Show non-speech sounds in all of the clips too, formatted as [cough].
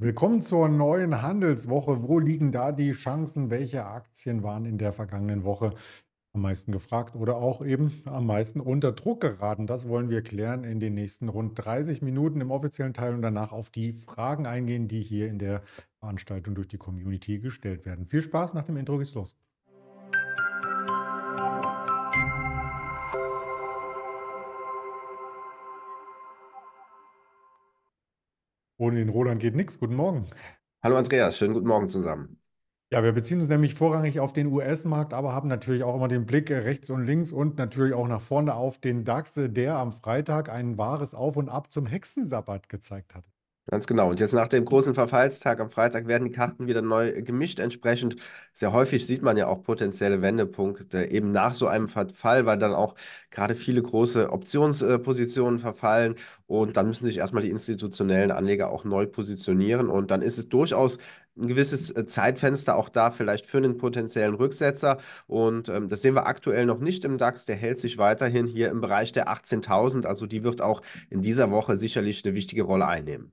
Willkommen zur neuen Handelswoche. Wo liegen da die Chancen? Welche Aktien waren in der vergangenen Woche am meisten gefragt oder auch eben am meisten unter Druck geraten? Das wollen wir klären in den nächsten rund 30 Minuten im offiziellen Teil und danach auf die Fragen eingehen, die hier in der Veranstaltung durch die Community gestellt werden. Viel Spaß, nach dem Intro geht's los. Ohne den Roland geht nichts. Guten Morgen. Hallo Andreas, schönen guten Morgen zusammen. Ja, wir beziehen uns nämlich vorrangig auf den US-Markt, aber haben natürlich auch immer den Blick äh, rechts und links und natürlich auch nach vorne auf den DAX, der am Freitag ein wahres Auf und Ab zum Hexensabbat gezeigt hat. Ganz genau. Und jetzt nach dem großen Verfallstag am Freitag werden die Karten wieder neu gemischt. Entsprechend sehr häufig sieht man ja auch potenzielle Wendepunkte eben nach so einem Verfall, weil dann auch gerade viele große Optionspositionen verfallen und dann müssen sich erstmal die institutionellen Anleger auch neu positionieren und dann ist es durchaus ein gewisses äh, Zeitfenster auch da vielleicht für einen potenziellen Rücksetzer. Und ähm, das sehen wir aktuell noch nicht im DAX. Der hält sich weiterhin hier im Bereich der 18.000. Also die wird auch in dieser Woche sicherlich eine wichtige Rolle einnehmen.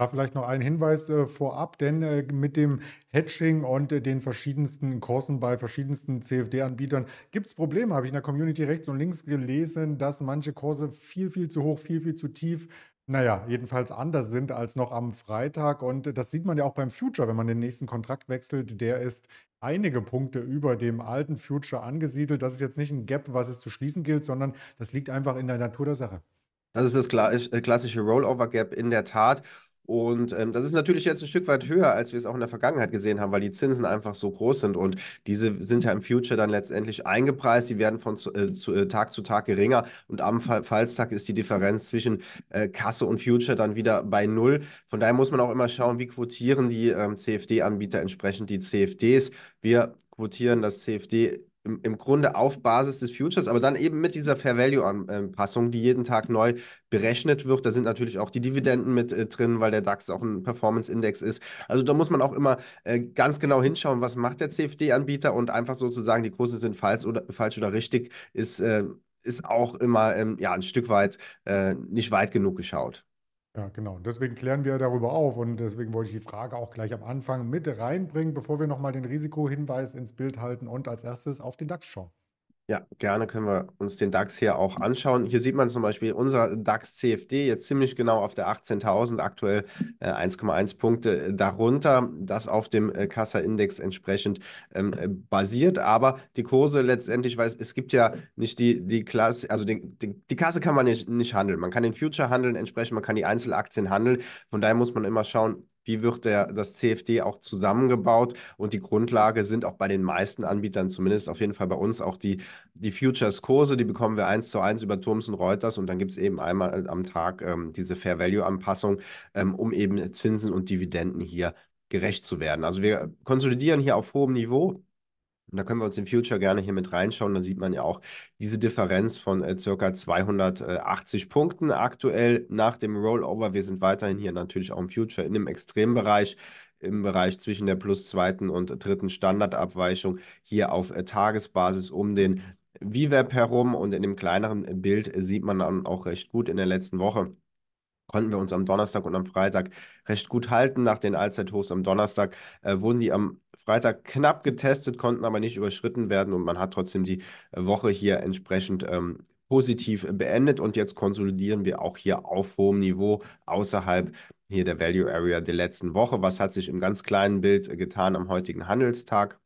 Da vielleicht noch ein Hinweis äh, vorab, denn äh, mit dem Hedging und äh, den verschiedensten Kursen bei verschiedensten CFD-Anbietern gibt es Probleme. Habe ich in der Community rechts und links gelesen, dass manche Kurse viel, viel zu hoch, viel, viel zu tief naja, jedenfalls anders sind als noch am Freitag. Und äh, das sieht man ja auch beim Future, wenn man den nächsten Kontrakt wechselt. Der ist einige Punkte über dem alten Future angesiedelt. Das ist jetzt nicht ein Gap, was es zu schließen gilt, sondern das liegt einfach in der Natur der Sache. Das ist das äh, klassische Rollover-Gap in der Tat. Und ähm, das ist natürlich jetzt ein Stück weit höher, als wir es auch in der Vergangenheit gesehen haben, weil die Zinsen einfach so groß sind. Und diese sind ja im Future dann letztendlich eingepreist. Die werden von zu, äh, zu, äh, Tag zu Tag geringer. Und am Fallstag ist die Differenz zwischen äh, Kasse und Future dann wieder bei Null. Von daher muss man auch immer schauen, wie quotieren die ähm, CFD-Anbieter entsprechend die CFDs. Wir quotieren das CFD im, im Grunde auf Basis des Futures, aber dann eben mit dieser Fair Value-Anpassung, äh, die jeden Tag neu berechnet wird. Da sind natürlich auch die Dividenden mit äh, drin, weil der DAX auch ein Performance-Index ist. Also da muss man auch immer äh, ganz genau hinschauen, was macht der CFD-Anbieter und einfach sozusagen, die Kurse sind falsch oder, falsch oder richtig, ist, äh, ist auch immer ähm, ja, ein Stück weit äh, nicht weit genug geschaut. Ja, genau. Deswegen klären wir darüber auf und deswegen wollte ich die Frage auch gleich am Anfang mit reinbringen, bevor wir nochmal den Risikohinweis ins Bild halten und als erstes auf den DAX schauen. Ja, gerne können wir uns den DAX hier auch anschauen. Hier sieht man zum Beispiel unser DAX CFD jetzt ziemlich genau auf der 18.000, aktuell 1,1 äh, Punkte äh, darunter, das auf dem äh, Kassa-Index entsprechend ähm, basiert. Aber die Kurse letztendlich, weil es, gibt ja nicht die, die Klasse, also den, den, die Kasse kann man nicht, nicht handeln. Man kann den Future handeln, entsprechend, man kann die Einzelaktien handeln. Von daher muss man immer schauen, wie wird der, das CFD auch zusammengebaut. Und die Grundlage sind auch bei den meisten Anbietern, zumindest auf jeden Fall bei uns, auch die, die Futures-Kurse. Die bekommen wir eins zu eins über Thomson Reuters und dann gibt es eben einmal am Tag ähm, diese Fair Value-Anpassung, ähm, um eben Zinsen und Dividenden hier gerecht zu werden. Also wir konsolidieren hier auf hohem Niveau. Und da können wir uns im Future gerne hier mit reinschauen. Dann sieht man ja auch diese Differenz von äh, circa 280 Punkten aktuell nach dem Rollover. Wir sind weiterhin hier natürlich auch im Future in dem Extrembereich im Bereich zwischen der plus zweiten und dritten Standardabweichung hier auf äh, Tagesbasis um den VWAP herum und in dem kleineren Bild sieht man dann auch recht gut in der letzten Woche konnten wir uns am Donnerstag und am Freitag recht gut halten. Nach den Allzeithochs am Donnerstag äh, wurden die am Freitag knapp getestet, konnten aber nicht überschritten werden und man hat trotzdem die äh, Woche hier entsprechend ähm, positiv beendet und jetzt konsolidieren wir auch hier auf hohem Niveau außerhalb hier der Value Area der letzten Woche. Was hat sich im ganz kleinen Bild äh, getan am heutigen Handelstag?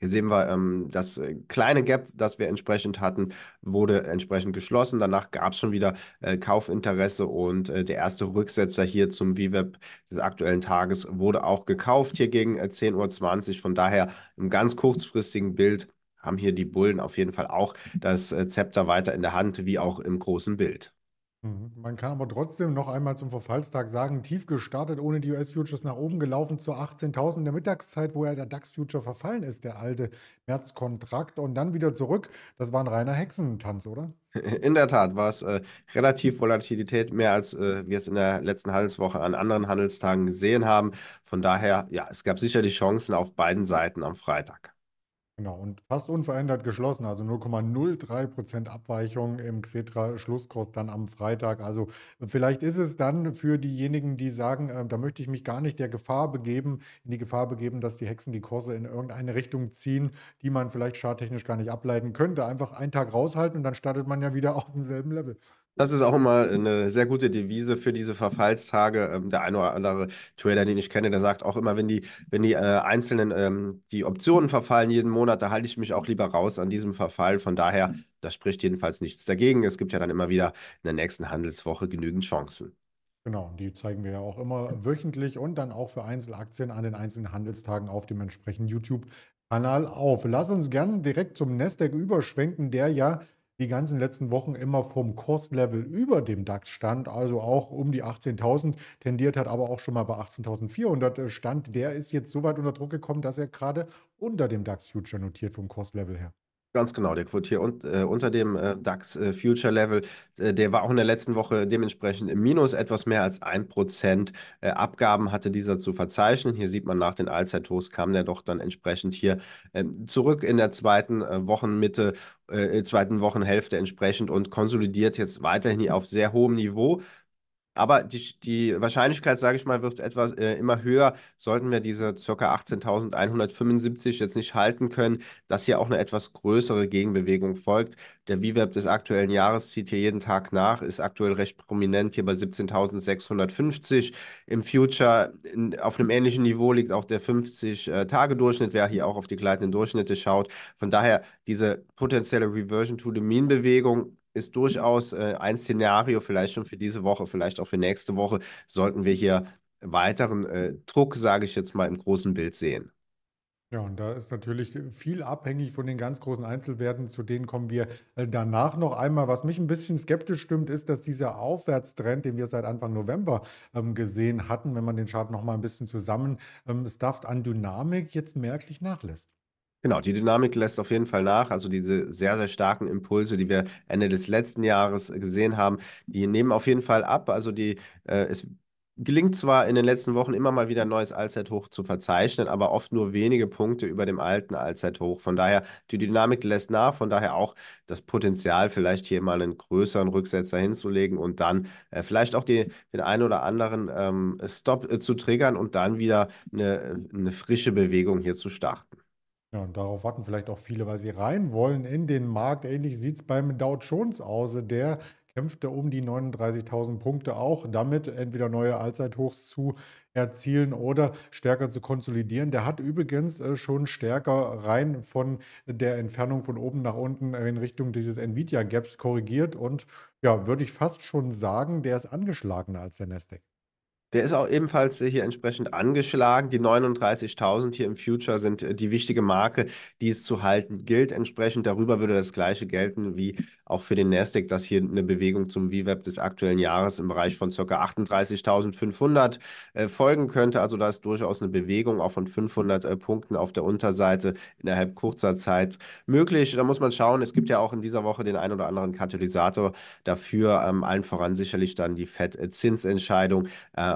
Hier sehen wir, ähm, das äh, kleine Gap, das wir entsprechend hatten, wurde entsprechend geschlossen. Danach gab es schon wieder äh, Kaufinteresse und äh, der erste Rücksetzer hier zum VWAP des aktuellen Tages wurde auch gekauft, hier gegen äh, 10.20 Uhr. Von daher im ganz kurzfristigen Bild haben hier die Bullen auf jeden Fall auch das äh, Zepter weiter in der Hand, wie auch im großen Bild. Mhm. Man kann aber trotzdem noch einmal zum Verfallstag sagen, tief gestartet, ohne die US-Futures nach oben gelaufen zu 18.000 der Mittagszeit, wo ja der DAX-Future verfallen ist, der alte März-Kontrakt und dann wieder zurück. Das war ein reiner Hexentanz, oder? [laughs] In der Tat war es äh, relativ Volatilität, mehr als äh, wir es in der letzten Handelswoche an anderen Handelstagen gesehen haben. Von daher, ja, es gab sicherlich Chancen auf beiden Seiten am Freitag. Genau, und fast unverändert geschlossen, also 0,03% Abweichung im Xetra-Schlusskurs dann am Freitag. Also vielleicht ist es dann für diejenigen, die sagen, äh, da möchte ich mich gar nicht der Gefahr begeben, in die Gefahr begeben, dass die Hexen die Kurse in irgendeine Richtung ziehen, die man vielleicht charttechnisch gar nicht ableiten könnte. Einfach einen Tag raushalten und dann startet man ja wieder [laughs] auf demselben Level. Das ist auch immer eine sehr gute Devise für diese Verfallstage. Ähm, der eine oder andere Trader, den ich kenne, der sagt auch immer, wenn die, wenn die äh, einzelnen, ähm, die Optionen verfallen jeden Monat, da halte ich mich auch lieber raus an diesem Verfall. Von daher, da spricht jedenfalls nichts dagegen. Es gibt ja dann immer wieder in der nächsten Handelswoche genügend Chancen. Genau, die zeigen wir ja auch immer wöchentlich und dann auch für Einzelaktien an den einzelnen Handelstagen auf dem entsprechenden YouTube-Kanal auf. Lass uns gerne direkt zum Nasdaq überschwenken, der ja die ganzen letzten Wochen immer vom Kurslevel über dem DAX stand, also auch um die 18.000 tendiert hat, aber auch schon mal bei 18.400 äh, stand. Der ist jetzt so weit unter Druck gekommen, dass er gerade unter dem DAX Future notiert vom Kurslevel her. Ganz genau, der quotiert un äh, unter dem äh, DAX äh, Future Level. Äh, der war auch in der letzten Woche dementsprechend im Minus. Etwas mehr als 1% äh, Abgaben hatte dieser zu verzeichnen. Hier sieht man nach den Allzeithochs kam der doch dann entsprechend hier ähm, zurück in der zweiten äh, Wochenmitte, äh, zweiten Wochenhälfte entsprechend und konsolidiert jetzt weiterhin auf sehr hohem Niveau. Aber die, die Wahrscheinlichkeit, sage ich mal, wird etwas äh, immer höher. Sollten wir diese ca. 18.175 jetzt nicht halten können, dass hier auch eine etwas größere Gegenbewegung folgt. Der VWAP des aktuellen Jahres zieht hier jeden Tag nach, ist aktuell recht prominent hier bei 17.650. Im Future in, auf einem ähnlichen Niveau liegt auch der 50-Tage-Durchschnitt, äh, wer hier auch auf die gleitenden Durchschnitte schaut. Von daher diese potenzielle Reversion to the Mean-Bewegung ist durchaus äh, ein Szenario, vielleicht schon für diese Woche, vielleicht auch für nächste Woche, sollten wir hier weiteren äh, Druck, sage ich jetzt mal, im großen Bild sehen. Ja, und da ist natürlich viel abhängig von den ganz großen Einzelwerten. Zu denen kommen wir äh, danach noch einmal. Was mich ein bisschen skeptisch stimmt, ist, dass dieser Aufwärtstrend, den wir seit Anfang November ähm, gesehen hatten, wenn man den Chart noch mal ein bisschen zusammen ähm, stafft, an Dynamik jetzt merklich nachlässt. Genau, die Dynamik lässt auf jeden Fall nach. Also diese sehr, sehr starken Impulse, die wir Ende des letzten Jahres gesehen haben, die nehmen auf jeden Fall ab. Also die, äh, es gelingt zwar in den letzten Wochen immer mal wieder ein neues Allzeithoch zu verzeichnen, aber oft nur wenige Punkte über dem alten Allzeithoch. Von daher, die Dynamik lässt nach, von daher auch das Potenzial, vielleicht hier mal einen größeren Rücksetzer hinzulegen und dann äh, vielleicht auch die, den einen oder anderen ähm, Stop äh, zu triggern und dann wieder eine, eine frische Bewegung hier zu starten. Ja, und darauf warten vielleicht auch viele, weil sie rein wollen in den Markt. Ähnlich sieht es beim Dow Jones aus. Der kämpfte um die 39.000 Punkte auch, damit entweder neue Allzeithochs zu erzielen oder stärker zu konsolidieren. Der hat übrigens äh, schon stärker rein von der Entfernung von oben nach unten in Richtung dieses Nvidia Gaps korrigiert und ja, würde ich fast schon sagen, der ist angeschlagener als der Nasdaq. Der ist auch ebenfalls äh, hier entsprechend angeschlagen. Die 39.000 hier im Future sind äh, die wichtige Marke, die es zu halten gilt. Entsprechend darüber würde das gleiche gelten wie auch für den Nasdaq, dass hier eine Bewegung zum VWAP des aktuellen Jahres im Bereich von ca. 38.500 äh, folgen könnte. Also da ist durchaus eine Bewegung auch von 500 Punkten auf der Unterseite innerhalb kurzer Zeit möglich. Da muss man schauen. Es gibt ja auch in dieser Woche den ein oder anderen Katalysator dafür. Ähm, allen voran sicherlich dann die FED-Zinsentscheidung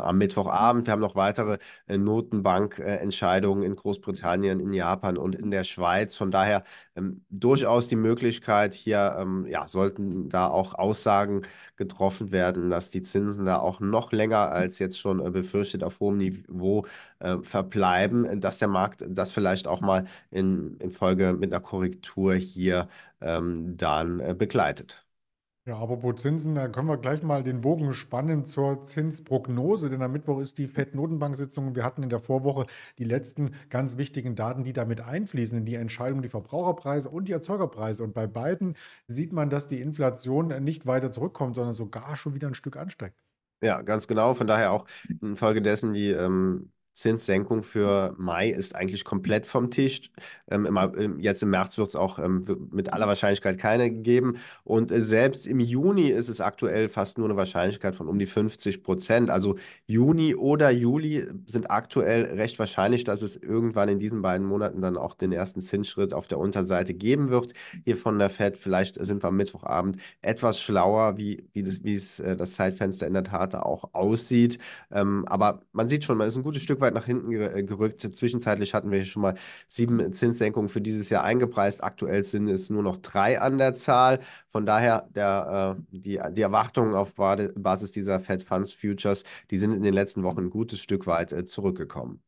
am Mittwochabend. Wir haben noch weitere äh, Notenbankentscheidungen in Großbritannien, in Japan und in der Schweiz. Von daher ähm, durchaus die Möglichkeit, hier ähm, ja, sollten da auch Aussagen getroffen werden, dass die Zinsen da auch noch länger als jetzt schon äh, befürchtet auf hohem Niveau äh, verbleiben, dass der Markt das vielleicht auch mal in, in Folge mit einer Korrektur hier ähm, dann äh, begleitet. Ja, apropos Zinsen, da können wir gleich mal den Bogen spannen zur Zinsprognose, denn am Mittwoch ist die FED-Notenbank-Sitzung. Wir hatten in der Vorwoche die letzten ganz wichtigen Daten, die damit einfließen in die Entscheidung die Verbraucherpreise und die Erzeugerpreise. Und bei beiden sieht man, dass die Inflation nicht weiter zurückkommt, sondern sogar schon wieder ein Stück ansteigt. Ja, ganz genau. Von daher auch infolgedessen die ähm, Zinssenkung für Mai ist eigentlich komplett vom Tisch. Ähm, im, ähm, jetzt im März wird es auch ähm, mit aller Wahrscheinlichkeit keine geben. Und äh, selbst im Juni ist es aktuell fast nur eine Wahrscheinlichkeit von um die 50 Prozent. Also Juni oder Juli sind aktuell recht wahrscheinlich, dass es irgendwann in diesen beiden Monaten dann auch den ersten Zinsschritt auf der Unterseite geben wird. Hier von der Fed, vielleicht sind wir am Mittwochabend etwas schlauer, wie, wie, das, wie es, äh, das Zeitfenster in der Tat auch aussieht. Ähm, aber man sieht schon, man ist ein gutes Stück weit weit nach hinten äh, gerückt. Zwischenzeitlich hatten wir schon mal sieben Zinssenkungen für dieses Jahr eingepreist. Aktuell sind es nur noch drei an der Zahl. Von daher, der, äh, die, die Erwartungen auf Basis dieser Fed Funds Futures, die sind in den letzten Wochen ein gutes Stück weit äh, zurückgekommen.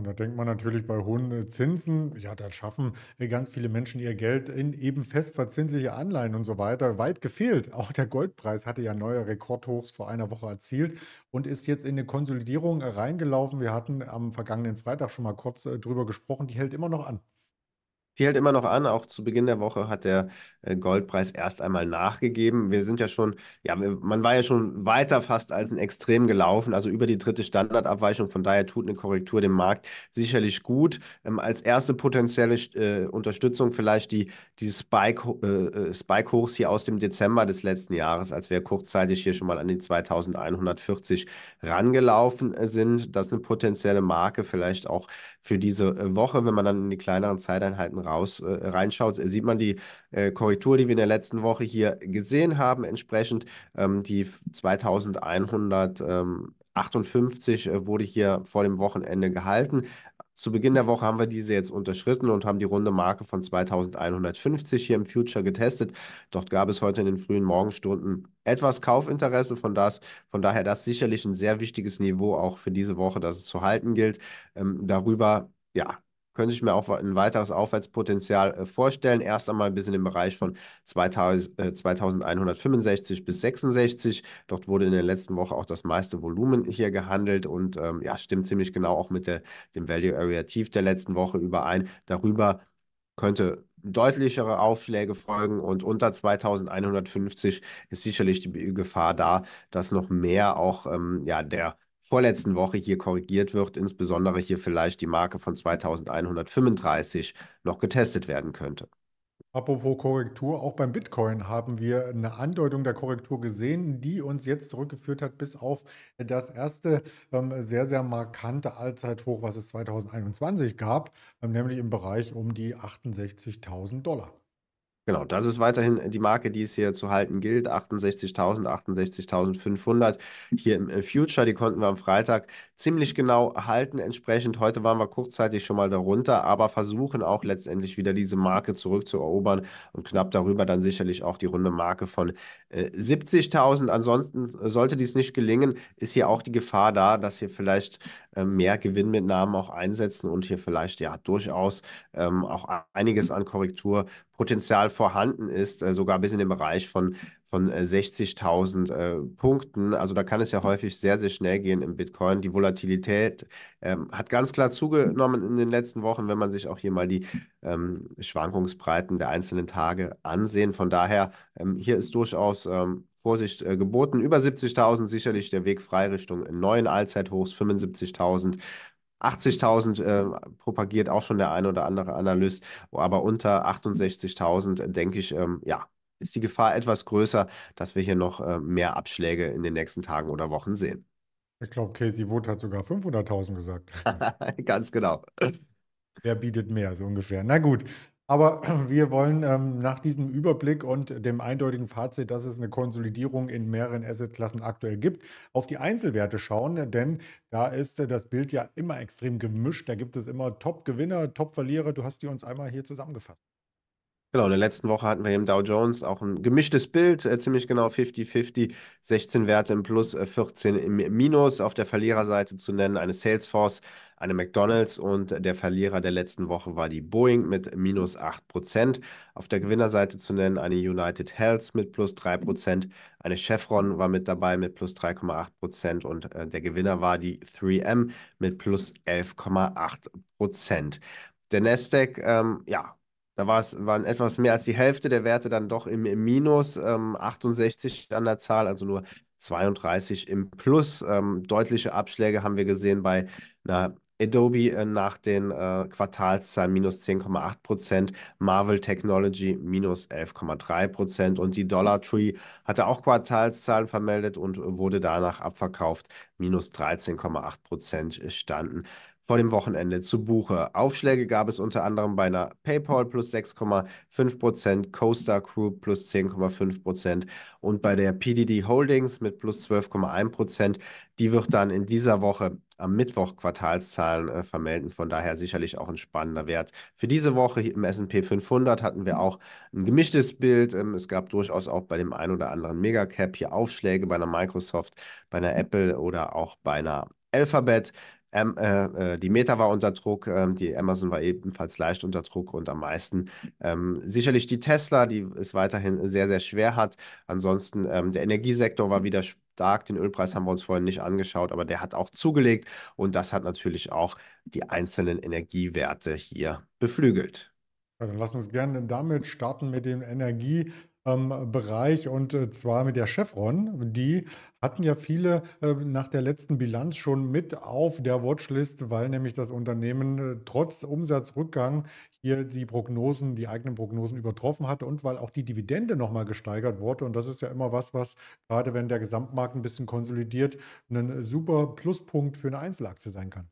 Und da denkt man natürlich bei hohen äh, Zinsen, ja, da schaffen äh, ganz viele Menschen ihr Geld in eben festverzinsliche Anleihen und so weiter. Weit gefehlt. [laughs] Auch der Goldpreis hatte ja neue Rekordhochs vor einer Woche erzielt und ist jetzt in eine Konsolidierung äh, reingelaufen. Wir hatten am vergangenen Freitag schon mal kurz drüber gesprochen. Die hält immer noch an. Die hält immer noch an. Auch zu Beginn der Woche hat der äh, Goldpreis erst einmal nachgegeben. Wir sind ja schon, ja, man war ja schon weiter fast als ein Extrem gelaufen, also über die dritte Standardabweichung. Von daher tut eine Korrektur dem Markt sicherlich gut. Ähm, als erste potenzielle äh, Unterstützung vielleicht die, die Spike-Hochs äh, äh, Spike hier aus dem Dezember des letzten Jahres, als wir kurzzeitig hier schon mal an die 2140 rangelaufen äh, sind. Das ist eine potenzielle Marke, vielleicht auch für diese äh, Woche. Wenn man dann in die kleineren Zeiteinheiten raus äh, reinschaut, äh, sieht man die äh, Korrektur, die wir in der letzten Woche hier gesehen haben, entsprechend ähm, die 2100 ähm, 58 wurde hier vor dem Wochenende gehalten. Zu Beginn der mhm. Woche haben wir diese jetzt unterschritten und haben die runde Marke von 2150 hier im Future getestet. Dort gab es heute in den frühen Morgenstunden etwas Kaufinteresse von das. Von daher das sicherlich ein sehr wichtiges Niveau auch für diese Woche, das es zu halten gilt. Ähm, darüber, ja, könnte ich mir auch ein weiteres Aufwärtspotenzial äh, vorstellen. Erst einmal bis in den Bereich von 2000, 2165 äh, bis 66. Dort wurde in der letzten Woche auch das meiste Volumen hier gehandelt und ähm, ja, stimmt ziemlich genau auch mit der, dem Value Area Tief der letzten Woche überein. Darüber könnte deutlichere Aufschläge folgen und unter 2150 ist sicherlich die Gefahr da, dass noch mehr auch ähm, ja, der vorletzten Woche hier korrigiert wird, insbesondere hier vielleicht die Marke von 2135 noch getestet werden könnte. Apropos Korrektur, auch beim Bitcoin haben wir eine Andeutung der Korrektur gesehen, die uns jetzt zurückgeführt hat bis auf das erste ähm, sehr, sehr markante Allzeithoch, was es 2021 gab, ähm, nämlich im Bereich um die 68.000 Dollar. Genau, das ist weiterhin die Marke, die es hier zu halten gilt. 68.000, 68.500 hier im äh, Future. Die konnten wir am Freitag ziemlich genau halten. Entsprechend heute waren wir kurzzeitig schon mal darunter, aber versuchen auch letztendlich wieder diese Marke zurückzuerobern und knapp darüber dann sicherlich auch die runde Marke von äh, 70.000. Ansonsten äh, sollte dies nicht gelingen, ist hier auch die Gefahr da, dass hier vielleicht äh, mehr Gewinnmitnahmen auch einsetzen und hier vielleicht ja durchaus ähm, auch einiges an Korrektur Potenzial vorhanden ist, äh, sogar bis in den Bereich von, von 60.000 äh, äh, Punkten. Also da kann es ja häufig sehr, sehr schnell gehen im Bitcoin. Die Volatilität ähm, hat ganz klar zugenommen in den letzten Wochen, wenn man sich auch hier mal die ähm, Schwankungsbreiten der einzelnen Tage ansehen. Von daher, ähm, hier ist durchaus ähm, Vorsicht äh, geboten. Über 70.000 sicherlich der Weg frei Richtung neuen Allzeithochs, 75.000. 80.000 äh, propagiert auch schon der ein oder andere Analyst, aber unter 68.000 äh, denke ich, ähm, ja, ist die Gefahr etwas größer, dass wir hier noch äh, mehr Abschläge in den nächsten Tagen oder Wochen sehen. Ich glaube, Casey Wood hat sogar 500.000 gesagt. [laughs] Ganz genau. Wer bietet mehr, so ungefähr. Na gut, aber [clears throat] wir wollen ähm, nach diesem Überblick und dem eindeutigen Fazit, dass es eine Konsolidierung in mehreren Assetklassen aktuell gibt, auf die Einzelwerte schauen, denn da ist äh, das Bild ja immer extrem gemischt. Da gibt es immer Top-Gewinner, Top-Verlierer. Du hast die uns einmal hier zusammengefasst. Genau, in der letzten Woche hatten wir im Dow Jones auch ein gemischtes Bild, äh, ziemlich genau 50-50, 16 Werte im Plus, äh, 14 im Minus. Auf der Verliererseite zu nennen eine Salesforce, eine McDonald's und der Verlierer der letzten Woche war die Boeing mit minus 8%. Auf der Gewinnerseite zu nennen eine United Health mit plus 3%, eine Chevron war mit dabei mit plus 3,8% und äh, der Gewinner war die 3M mit plus 11,8%. Der Nasdaq, ähm, ja, da waren etwas mehr als die Hälfte der Werte dann doch im, im Minus, ähm, 68 an der Zahl, also nur 32 im Plus. Ähm, deutliche Abschläge haben wir gesehen bei einer Adobe äh, nach den äh, Quartalszahlen minus 10,8 Prozent, Marvel Technology minus 11,3 Prozent und die Dollar Tree hatte auch Quartalszahlen vermeldet und wurde danach abverkauft. Minus 13,8 Prozent standen vor dem Wochenende zu Buche. Aufschläge gab es unter anderem bei einer PayPal plus 6,5 Prozent, CoStar Group plus 10,5 Prozent und bei der PDD Holdings mit plus 12,1 Prozent. Die wird dann in dieser Woche am Mittwoch Quartalszahlen äh, vermelden. Von daher sicherlich auch ein spannender Wert. Für diese Woche im S&P 500 hatten wir mhm. auch ein gemischtes Bild. Ähm, es gab durchaus auch bei dem einen oder anderen Megacap hier Aufschläge bei einer Microsoft, bei einer mhm. Apple oder auch bei einer Alphabet. Ähm, äh, äh, die Meta war unter Druck, ähm, die Amazon war ebenfalls leicht unter Druck und am meisten ähm, sicherlich die Tesla, die es weiterhin sehr, sehr schwer hat. Ansonsten ähm, der Energiesektor war wieder spannend stark. Den Ölpreis haben wir uns vorhin nicht angeschaut, aber der hat auch zugelegt und das hat natürlich auch die einzelnen Energiewerte hier beflügelt. Ja, dann lass uns gerne damit starten mit dem Energie. Bereich ähm, und äh, zwar mit der Chevron. Die hatten ja viele äh, nach der letzten Bilanz schon mit auf der Watchlist, weil nämlich das Unternehmen äh, trotz Umsatzrückgang hier die Prognosen, die eigenen Prognosen übertroffen hatte und weil auch die Dividende nochmal gesteigert wurde. Und das ist ja immer was, was gerade wenn der Gesamtmarkt ein bisschen konsolidiert, ein super Pluspunkt für eine Einzelaktie sein kann.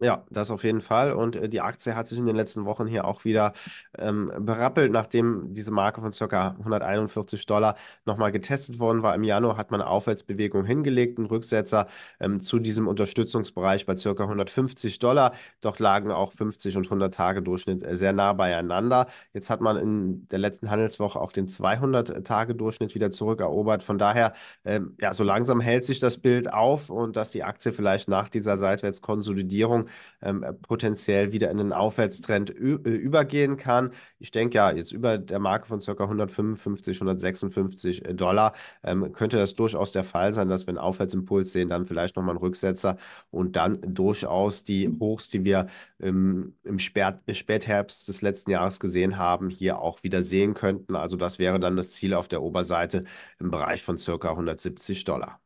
Ja, das auf jeden Fall. Und äh, die Aktie hat sich in den letzten Wochen hier auch wieder ähm, berappelt, nachdem diese Marke von ca. 141 Dollar nochmal getestet worden war. Im Januar hat man Aufwärtsbewegung hingelegt, einen Rücksetzer ähm, zu diesem Unterstützungsbereich bei ca. 150 Dollar. Doch lagen auch 50 und 100 Tage Durchschnitt äh, sehr nah beieinander. Jetzt hat man in der letzten Handelswoche auch den 200 äh, Tage Durchschnitt wieder zurückerobert. Von daher, ähm, ja, so langsam hält sich das Bild auf und dass die Aktie vielleicht nach dieser Seitwärtskonsolidierung ähm, äh, potenziell wieder in einen Aufwärtstrend äh, übergehen kann. Ich denke ja, jetzt über der Marke von ca. 155, 156 Dollar ähm, könnte das durchaus der Fall sein, dass wir einen Aufwärtsimpuls sehen, dann vielleicht nochmal einen Rücksetzer und dann durchaus die Hochs, die wir ähm, im Spät äh, Spätherbst des letzten Jahres gesehen haben, hier auch wieder sehen könnten. Also das wäre dann das Ziel auf der Oberseite im Bereich von ca. 170 Dollar.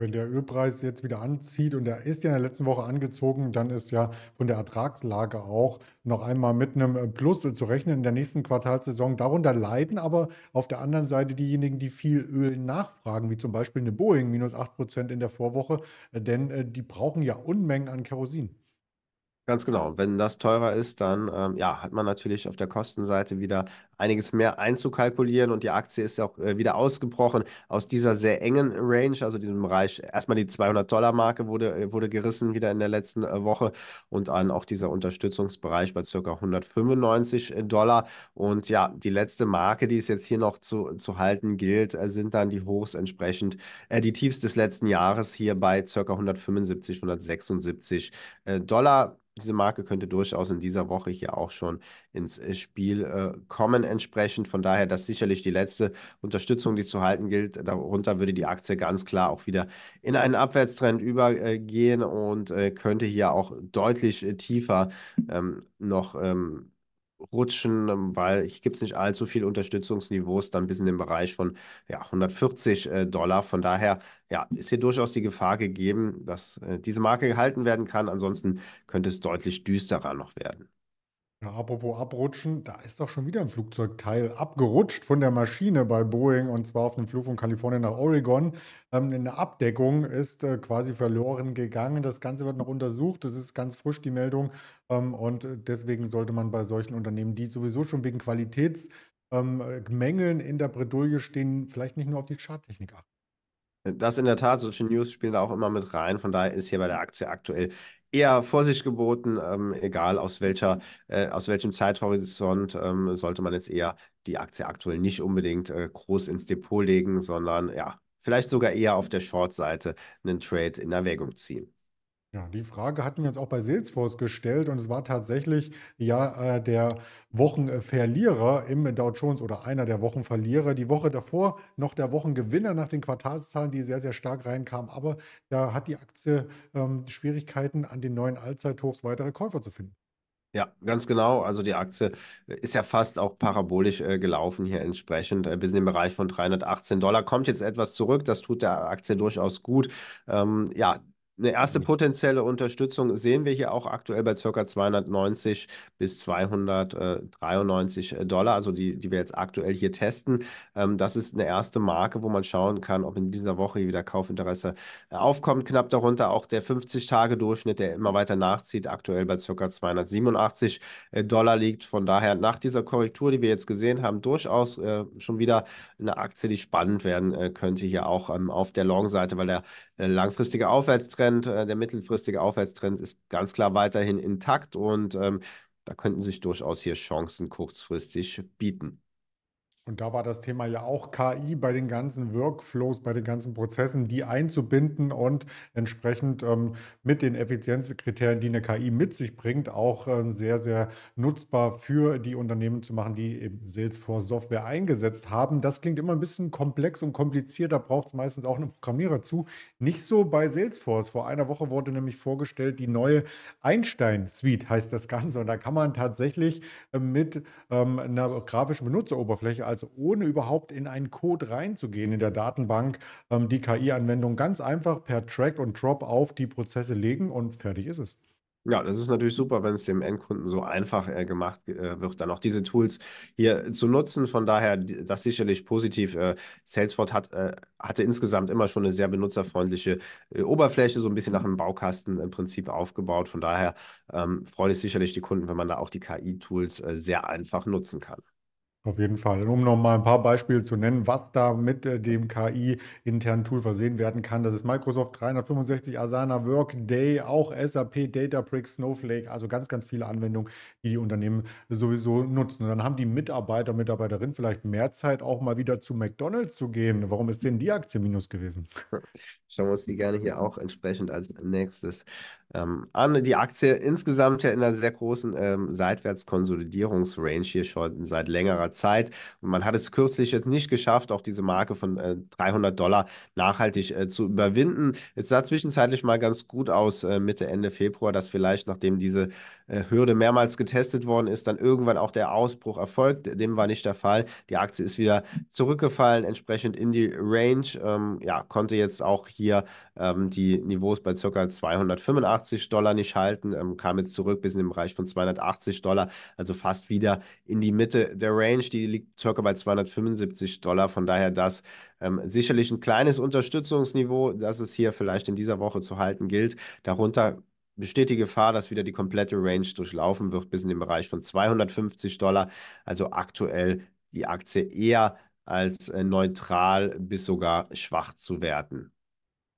Wenn der Ölpreis jetzt wieder anzieht und er ist ja in der letzten Woche angezogen, dann ist ja von der Ertragslage auch noch einmal mit einem Plus zu rechnen in der nächsten Quartalsaison. Darunter leiden aber auf der anderen Seite diejenigen, die viel Öl nachfragen, wie zum Beispiel eine Boeing minus 8% Prozent in der Vorwoche, äh, denn äh, die brauchen ja Unmengen an Kerosin. Ganz genau. Wenn das teurer ist, dann ähm, ja, hat man natürlich auf der Kostenseite wieder einiges mehr einzukalkulieren und die Aktie ist auch äh, wieder ausgebrochen aus dieser sehr engen Range, also diesem Bereich. Erstmal die 200-Dollar-Marke wurde, äh, wurde gerissen wieder in der letzten äh, Woche und dann auch dieser Unterstützungsbereich bei ca. 195 Dollar. Und ja, die letzte Marke, die es jetzt hier noch zu, zu halten gilt, sind dann die Hochs entsprechend, äh, die Tiefs des letzten Jahres hier bei ca. 175, 176 Dollar. Diese Marke könnte durchaus in dieser Woche hier auch schon ins äh, Spiel äh, kommen entsprechend. Von daher, das ist sicherlich die letzte Unterstützung, die es zu halten gilt. Darunter würde die Aktie ganz klar auch wieder in einen Abwärtstrend übergehen und äh, könnte hier auch deutlich äh, tiefer ähm, noch ähm, rutschen, weil hier gibt es nicht allzu viele Unterstützungsniveaus, dann bis in den Bereich von ja, 140 äh, Dollar. Von daher ja, ist hier durchaus die Gefahr gegeben, dass äh, diese Marke gehalten werden kann. Ansonsten könnte es deutlich düsterer noch werden. Ja, apropos abrutschen, da ist doch schon wieder ein Flugzeugteil abgerutscht von der Maschine bei Boeing und zwar auf dem Flug von Kalifornien nach Oregon. Ähm, eine Abdeckung ist äh, quasi verloren gegangen. Das Ganze wird noch untersucht. Das ist ganz frisch die Meldung ähm, und deswegen sollte man bei solchen Unternehmen, die sowieso schon wegen Qualitätsmängeln ähm, äh, in der Bredouille stehen, vielleicht nicht nur auf die Charttechnik achten. Das in der Tat, solche News spielen da auch immer mit rein. Von daher ist hier bei der Aktie aktuell eher Vorsicht geboten, ähm, egal aus welcher, äh, aus welchem Zeithorizont ähm, sollte man jetzt eher die Aktie aktuell nicht unbedingt äh, groß ins Depot legen, sondern ja, vielleicht sogar eher auf der Short-Seite einen Trade in Erwägung ziehen. Ja, die Frage hatten wir uns auch bei Salesforce gestellt und es war tatsächlich ja äh, der Wochenverlierer im Dow Jones oder einer der Wochenverlierer. Die Woche davor noch der Wochengewinner nach den Quartalszahlen, die sehr, sehr stark reinkamen. Aber da hat die Aktie ähm, Schwierigkeiten, an den neuen Allzeithochs weitere Käufer zu finden. Ja, ganz genau. Also die Aktie äh, ist ja fast auch parabolisch äh, gelaufen hier entsprechend äh, bis in den Bereich von 318 Dollar. Kommt jetzt etwas zurück, das tut der Aktie durchaus gut. Ähm, ja, eine erste mhm. potenzielle Unterstützung sehen wir hier auch aktuell bei ca. 290 bis 293 äh, Dollar, also die, die wir jetzt aktuell hier testen. Ähm, das ist eine erste Marke, wo man schauen kann, ob in dieser Woche hier wieder Kaufinteresse äh, aufkommt. Knapp darunter auch der 50-Tage-Durchschnitt, der immer weiter nachzieht, aktuell bei ca. 287 äh, Dollar liegt. Von daher nach dieser Korrektur, die wir jetzt gesehen haben, durchaus schon wieder eine Aktie, die spannend werden könnte hier auch ähm, auf der Long-Seite, weil der langfristige Aufwärtstrend Aufwärtstrend, äh, der mittelfristige Aufwärtstrend ist ganz klar weiterhin intakt und ähm, da könnten sich durchaus hier Chancen kurzfristig bieten. Und da war das Thema ja auch KI bei den ganzen Workflows, bei den ganzen Prozessen, die einzubinden und entsprechend ähm, mit den Effizienzkriterien, die eine KI mit sich bringt, auch ähm, sehr, sehr nutzbar für die Unternehmen zu machen, die eben Salesforce Software eingesetzt haben. Das klingt immer ein bisschen komplex und kompliziert, da braucht es meistens auch einen Programmierer zu. Nicht so bei Salesforce. Vor einer Woche wurde nämlich vorgestellt, die neue Einstein Suite heißt das Ganze. Und da kann man tatsächlich äh, mit ähm, einer grafischen Benutzeroberfläche als also ohne überhaupt in einen Code reinzugehen in der Datenbank, ähm, die KI-Anwendung ganz einfach per Track und Drop auf die Prozesse legen und fertig ist es. Ja, das ist natürlich super, wenn es dem Endkunden so einfach äh, gemacht äh, wird, dann auch diese Tools hier zu nutzen. Von daher, das sicherlich positiv. Äh, Salesforce hat, äh, hatte insgesamt immer schon eine sehr benutzerfreundliche äh, Oberfläche, so ein bisschen nach einem Baukasten im Prinzip aufgebaut. Von daher ähm, freut es sicherlich die Kunden, wenn man da auch die KI-Tools äh, sehr einfach nutzen kann. Auf jeden Fall. Um noch mal ein paar Beispiele zu nennen, was da mit äh, dem KI-internen Tool versehen werden kann. Das ist Microsoft 365, Asana, Workday, auch SAP, Databricks, Snowflake, also ganz, ganz viele Anwendungen, die die Unternehmen sowieso nutzen. Und dann haben die Mitarbeiter und Mitarbeiterinnen vielleicht mehr Zeit, auch mal wieder zu McDonalds zu gehen. Warum ist denn die Aktie minus gewesen? Schauen wir uns die gerne hier auch entsprechend als nächstes ähm, an. Die Aktie insgesamt ja in einer sehr großen ähm, Seitwärtskonsolidierungsrange hier schon seit längerer längerer Zeit. Und man hat es kürzlich jetzt nicht geschafft, auch diese Marke von äh, 300 Dollar nachhaltig äh, zu überwinden. Es sah zwischenzeitlich mal ganz gut aus, äh, Mitte, Ende Februar, dass vielleicht nachdem diese äh, Hürde mehrmals getestet worden ist, dann irgendwann auch der Ausbruch erfolgt. Dem war nicht der Fall. Die Aktie ist wieder zurückgefallen, entsprechend in die Range. Ähm, ja, konnte jetzt auch hier ähm, die Niveaus bei ca. 285 Dollar nicht halten, ähm, kam jetzt zurück bis in den Bereich von 280 Dollar, also fast wieder in die Mitte der Range. Die liegt ca. bei 275 Dollar. Von daher das ähm, sicherlich ein kleines Unterstützungsniveau, das es hier vielleicht in dieser Woche zu halten gilt. Darunter besteht die Gefahr, dass wieder die komplette Range durchlaufen wird bis in den Bereich von 250 Dollar. Also aktuell die Aktie eher als äh, neutral bis sogar schwach zu werten.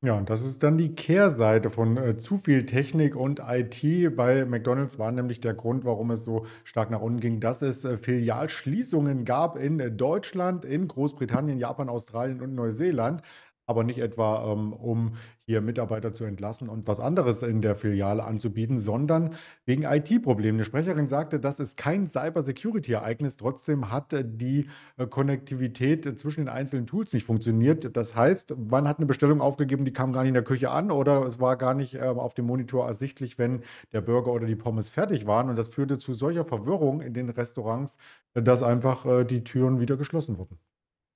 Ja, und das ist dann die Kehrseite von äh, zu viel Technik und IT. Bei McDonald's war nämlich der Grund, warum es so stark nach unten ging, dass es äh, Filialschließungen gab in äh, Deutschland, in Großbritannien, Japan, Australien und Neuseeland aber nicht etwa, ähm, um hier Mitarbeiter zu entlassen und was anderes in der Filiale anzubieten, sondern wegen IT-Problemen. Eine Sprecherin sagte, das ist kein Cyber-Security-Ereignis, trotzdem hat äh, die äh, Konnektivität äh, zwischen den einzelnen Tools nicht funktioniert. Das heißt, man hat eine Bestellung aufgegeben, die kam gar nicht in der Küche an oder es war gar nicht ähm, auf dem Monitor ersichtlich, wenn der Burger oder die Pommes fertig waren. Und das führte zu solcher Verwirrung in den Restaurants, dass einfach äh, die Türen wieder geschlossen wurden.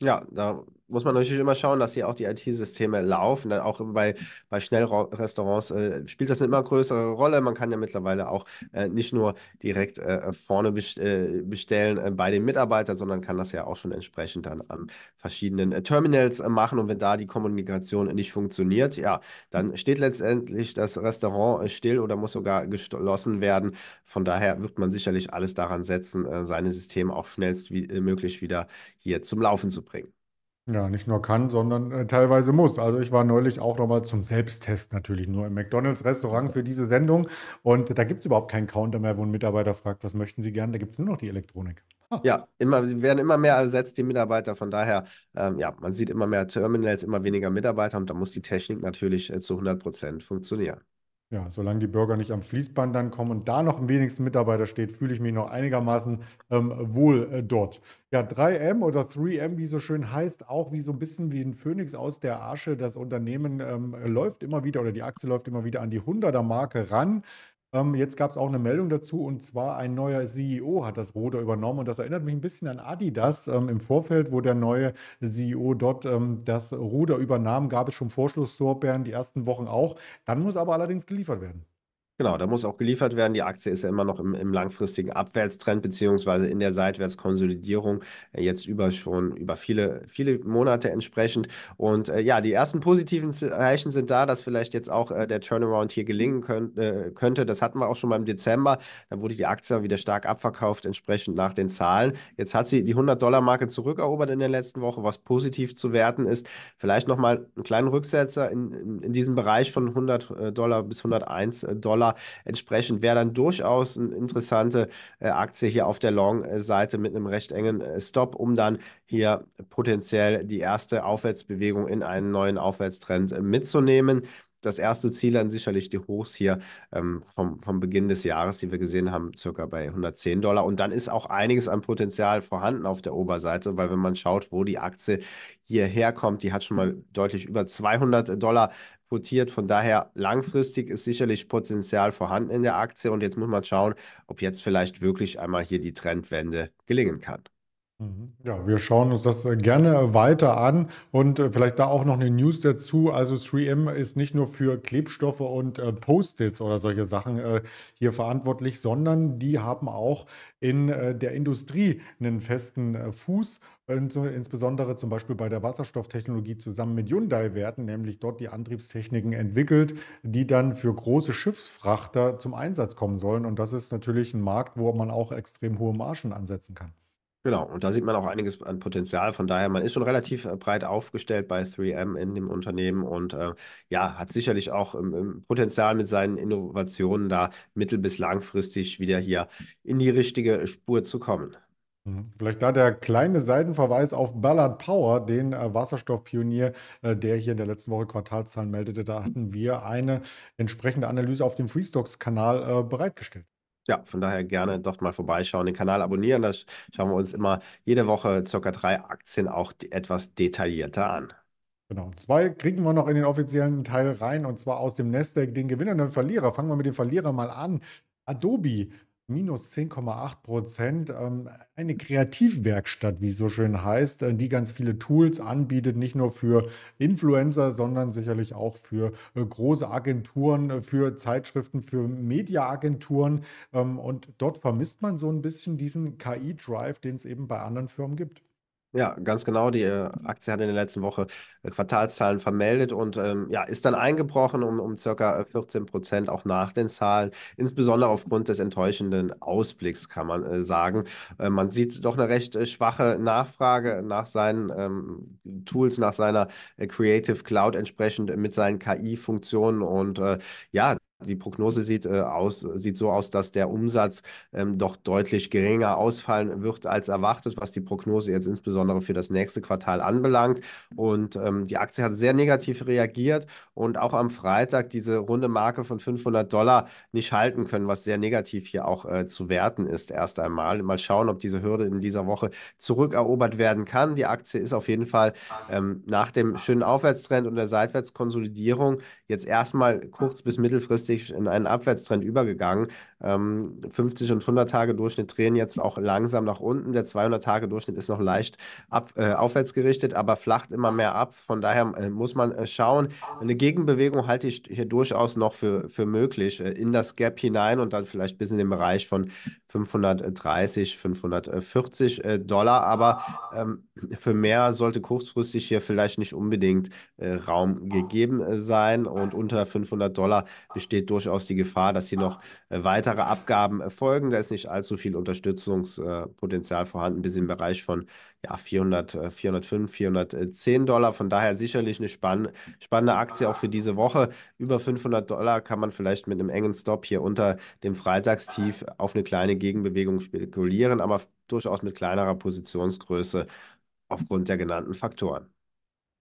Ja, da muss man natürlich immer schauen, dass hier auch die IT-Systeme laufen. Auch bei, bei Schnellrestaurants äh, spielt das eine immer größere Rolle. Man kann ja mittlerweile auch äh, nicht nur direkt äh, vorne äh, bestellen äh, bei den Mitarbeitern, sondern kann das ja auch schon entsprechend dann an verschiedenen äh, Terminals machen. Und wenn da die Kommunikation nicht funktioniert, ja, dann steht letztendlich das Restaurant still oder muss sogar geschlossen werden. Von daher wird man sicherlich alles daran setzen, seine Systeme auch schnellst wie, möglich wieder hier zum Laufen zu bringen. Ja, nicht nur kann, sondern äh, teilweise muss. Also ich war neulich auch nochmal zum Selbsttest natürlich nur im McDonalds-Restaurant für diese Sendung. Und da gibt es überhaupt keinen Counter mehr, wo ein Mitarbeiter fragt, was möchten Sie gern? Da gibt es nur noch die Elektronik. Ah. Ja, immer, werden immer mehr ersetzt, die Mitarbeiter. Von daher, ähm, ja, man sieht immer mehr Terminals, immer weniger Mitarbeiter und da muss die Technik natürlich äh, zu 100 Prozent funktionieren. Ja, solange die Bürger nicht am Fließband dann kommen und da noch am wenigsten Mitarbeiter steht, fühle ich mich noch einigermaßen ähm, wohl äh, dort. Ja, 3M oder 3M, wie so schön heißt, auch wie so ein bisschen wie ein Phönix aus der Asche. Das Unternehmen ähm, läuft immer wieder oder die Aktie läuft immer wieder an die 100er-Marke ran. Ähm, jetzt gab es auch eine Meldung dazu, und zwar ein neuer CEO hat das Ruder übernommen und das erinnert mich ein bisschen an Adidas. Ähm, im Vorfeld, wo der neue CEO dort, ähm, das Ruder übernahm, gab es schon Vorschusslorbeeren, die ersten Wochen auch. Dann muss aber allerdings geliefert werden. Genau, da muss auch geliefert werden. Die Aktie ist ja immer noch im, im langfristigen Abwärtstrend beziehungsweise in der Seitwärtskonsolidierung äh, jetzt über schon über viele viele Monate entsprechend. Und äh, ja, die ersten positiven Zeichen sind da, dass vielleicht jetzt auch äh, der Turnaround hier gelingen könnt, äh, könnte. Das hatten wir auch schon beim Dezember. Da wurde die Aktie wieder stark abverkauft entsprechend nach den Zahlen. Jetzt hat sie die 100-Dollar-Marke zurückerobert in der letzten Woche, was positiv zu werten ist. Vielleicht noch mal einen kleinen Rücksetzer in, in, in diesem Bereich von 100 äh, Dollar bis 101 Dollar. Dollar. Entsprechend wäre dann durchaus eine interessante äh, Aktie hier auf der Long-Seite mit einem recht engen äh, Stop, um dann hier potenziell die erste Aufwärtsbewegung in einen neuen Aufwärtstrend äh, mitzunehmen das erste Ziel dann sicherlich die Hochs hier ähm, vom, vom Beginn des Jahres, die wir gesehen haben, circa bei 110 Dollar. Und dann ist auch einiges an Potenzial vorhanden auf der Oberseite, weil wenn man schaut, wo die Aktie hierher kommt, die hat schon mal mhm. deutlich über 200 Dollar quotiert. Von daher langfristig ist sicherlich Potenzial vorhanden in der Aktie und jetzt muss man schauen, ob jetzt vielleicht wirklich einmal hier die Trendwende gelingen kann. Mhm. Ja, wir schauen uns das äh, gerne weiter an und äh, vielleicht da auch noch eine News dazu. Also 3M ist nicht nur für Klebstoffe und äh, Post-its oder solche Sachen hier verantwortlich, sondern die haben auch in der Industrie einen festen Fuß insbesondere zum Beispiel bei der Wasserstofftechnologie zusammen mit Hyundai werden, nämlich dort die Antriebstechniken entwickelt, die dann für große Schiffsfrachter zum Einsatz kommen sollen. Und das ist natürlich ein Markt, wo man auch extrem hohe Margen ansetzen kann. Genau, und da sieht man auch einiges an Potenzial. Von daher, man ist schon relativ äh, breit aufgestellt bei 3M in dem Unternehmen und äh, ja, hat sicherlich auch im, im Potenzial mit seinen Innovationen da mittel- bis langfristig wieder hier in die richtige Spur zu kommen. Mhm. Vielleicht da der kleine Seitenverweis auf Ballard Power, den äh, Wasserstoffpionier, äh, der hier in der letzten Woche Quartalzahlen meldete. Da hatten wir eine entsprechende Analyse auf dem Freestocks-Kanal äh, bereitgestellt. Ja, von daher gerne dort mal vorbeischauen, den Kanal abonnieren. Da schauen wir uns immer jede Woche circa drei Aktien auch etwas detaillierter an. Genau. Zwei kriegen wir noch in den offiziellen Teil rein und zwar aus dem Nasdaq den Gewinner und den Verlierer. Fangen wir mit dem Verlierer mal an. Adobe Minus 10,8 Prozent. Ähm, eine Kreativwerkstatt, wie es so schön heißt, äh, die ganz viele Tools anbietet, nicht nur für Influencer, sondern sicherlich auch für äh, große Agenturen, äh, für Zeitschriften, für Mediaagenturen. Ähm, und dort vermisst man so ein bisschen diesen KI-Drive, den es eben bei anderen Firmen gibt. Ja, ganz genau. Die äh, Aktie hat in der letzten Woche äh, Quartalszahlen vermeldet und ähm, ja, ist dann eingebrochen um, um circa 14 äh, Prozent auch nach den Zahlen, insbesondere aufgrund des enttäuschenden Ausblicks, kann man äh, sagen. Äh, man sieht doch eine recht äh, schwache Nachfrage nach seinen ähm, Tools, nach seiner Creative Cloud entsprechend mit seinen KI-Funktionen und ja, die Prognose sieht, äh, aus, sieht so aus, dass der Umsatz ähm, doch deutlich geringer ausfallen wird als erwartet, was die Prognose jetzt insbesondere für das nächste Quartal anbelangt. Und ähm, die Aktie hat sehr negativ reagiert und auch am Freitag diese runde Marke von 500 Dollar nicht halten können, was sehr negativ hier auch äh, zu werten ist erst einmal. Mal schauen, ob diese Hürde in dieser Woche zurückerobert werden kann. Die Aktie ist auf jeden Fall ähm, nach dem schönen Aufwärtstrend und der Seitwärtskonsolidierung jetzt erstmal kurz bis mittelfristig kurzfristig in einen Abwärtstrend übergegangen. Ähm, 50 und 100 Tage Durchschnitt drehen jetzt auch langsam nach unten. Der 200 Tage Durchschnitt ist noch leicht ab, äh, aufwärts gerichtet, aber flacht immer mehr ab. Von daher äh, muss man äh, schauen. Eine Gegenbewegung halte ich hier durchaus noch für, für möglich äh, in das Gap hinein und dann vielleicht bis in den Bereich von 530, 540 äh, Dollar. Aber ähm, für mehr sollte kurzfristig hier vielleicht nicht unbedingt äh, Raum gegeben äh, sein. Und unter 500 Dollar besteht durchaus die Gefahr, dass hier noch äh, weitere Abgaben folgen. Da ist nicht allzu viel Unterstützungspotenzial vorhanden, bis im Bereich von ja, 400, 405, 410 Dollar. Von daher sicherlich eine spann spannende Aktie auch für diese Woche. Über 500 Dollar kann man vielleicht mit einem engen Stop hier unter dem Freitagstief auf eine kleine Gegenbewegung spekulieren, aber durchaus mit kleinerer Positionsgröße aufgrund der genannten Faktoren.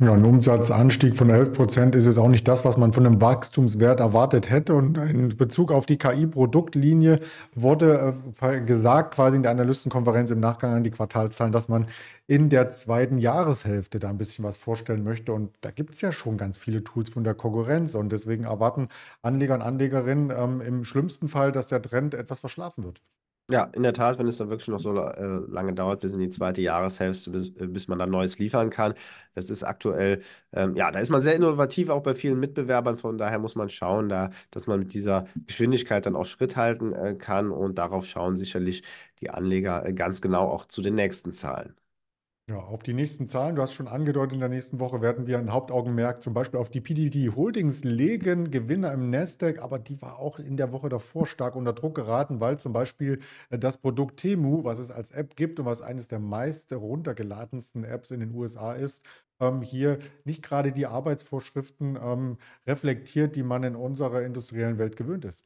Ja, ein Umsatzanstieg von 11 Prozent ist jetzt auch nicht das, was man von einem Wachstumswert erwartet hätte. Und in Bezug auf die KI-Produktlinie wurde äh, gesagt, quasi in der Analystenkonferenz im Nachgang an die Quartalzahlen, dass man in der zweiten Jahreshälfte da ein bisschen was vorstellen möchte. Und da gibt es ja schon ganz viele Tools von der Konkurrenz. Und deswegen erwarten Anleger und Anlegerinnen ähm, im schlimmsten Fall, dass der Trend etwas verschlafen wird. Ja, in der Tat, wenn es dann wirklich noch so äh, lange dauert, bis in die zweite Jahreshälfte, bis, äh, bis man dann Neues liefern kann. Das ist aktuell, ähm, ja, da ist man sehr innovativ, auch bei vielen Mitbewerbern. Von daher muss man schauen, da, dass man mit dieser Geschwindigkeit dann auch Schritt halten äh, kann. Und darauf schauen sicherlich die Anleger äh, ganz genau auch zu den nächsten Zahlen. Ja, auf die nächsten Zahlen. Du hast schon angedeutet, in der nächsten Woche werden wir ein Hauptaugenmerk zum Beispiel auf die PDD Holdings legen, Gewinner im Nasdaq, aber die war auch in der Woche davor stark unter Druck geraten, weil zum Beispiel äh, das Produkt Temu, was es als App gibt und was eines der meist runtergeladensten Apps in den USA ist, ähm, hier nicht gerade die Arbeitsvorschriften ähm, reflektiert, die man in unserer industriellen Welt gewöhnt ist.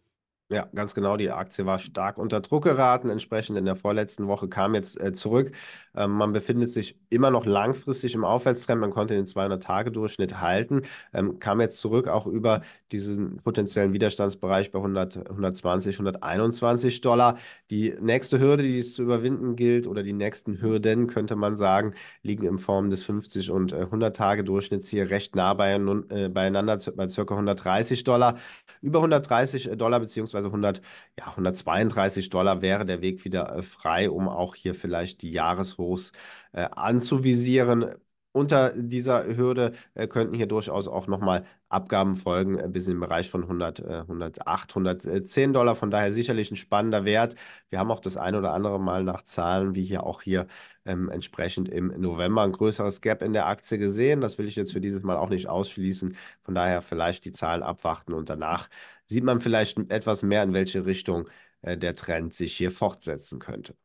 Ja, ganz genau. Die Aktie war stark unter Druck geraten. Entsprechend in der vorletzten Woche kam jetzt äh, zurück. Ähm, man befindet sich immer noch langfristig im Aufwärtstrend. Man konnte den 200-Tage-Durchschnitt halten, ähm, kam jetzt zurück auch über diesen potenziellen Widerstandsbereich bei 100, 120, 121 Dollar. Die nächste Hürde, die es zu überwinden gilt, oder die nächsten Hürden, könnte man sagen, liegen in Form des 50- und äh, 100-Tage-Durchschnitts hier recht nah beieinander, äh, beieinander bei ca. 130 Dollar. Über 130 Dollar beziehungsweise beziehungsweise 100, ja, 132 Dollar wäre der Weg wieder äh, frei, um auch hier vielleicht die Jahreshochs äh, anzuvisieren unter dieser Hürde äh, könnten hier durchaus auch nochmal Abgaben folgen, äh, bis im Bereich von 100, äh, 108, 110 Dollar. Von daher sicherlich ein spannender Wert. Wir haben auch das ein oder andere Mal nach Zahlen, wie hier auch hier ähm, entsprechend im November ein größeres Gap in der Aktie gesehen. Das will ich jetzt für dieses Mal auch nicht ausschließen. Von daher vielleicht die Zahlen abwarten und danach sieht man vielleicht etwas mehr, in welche Richtung äh, der Trend sich hier fortsetzen könnte.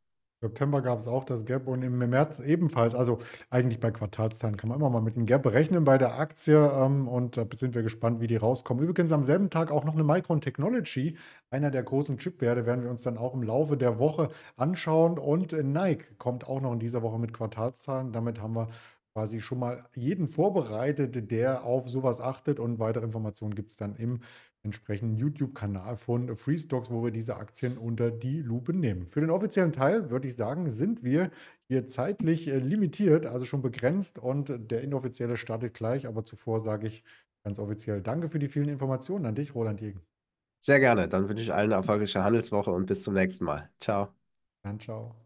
September gab es auch das Gap und im März ebenfalls. Also eigentlich bei Quartalszahlen kann man immer mal mit einem Gap rechnen bei der Aktie ähm, und da sind wir gespannt, wie die rauskommen. Übrigens am selben Tag auch noch eine Micron Technology, einer der großen Chipwerte, werden wir uns dann auch im Laufe der Woche anschauen und Nike kommt auch noch in dieser Woche mit Quartalszahlen. Damit haben wir quasi schon mal jeden vorbereitet, der auf sowas achtet und weitere Informationen gibt es dann im entsprechenden YouTube-Kanal von Freestocks, wo wir diese Aktien unter die Lupe nehmen. Für den offiziellen Teil würde ich sagen, sind wir hier zeitlich äh, limitiert, also schon begrenzt und der inoffizielle startet gleich, aber zuvor sage ich ganz offiziell danke für die vielen Informationen an dich, Roland Jegen. Sehr gerne, dann wünsche ich allen eine erfolgreiche Handelswoche und bis zum nächsten Mal. Ciao. Dann ciao.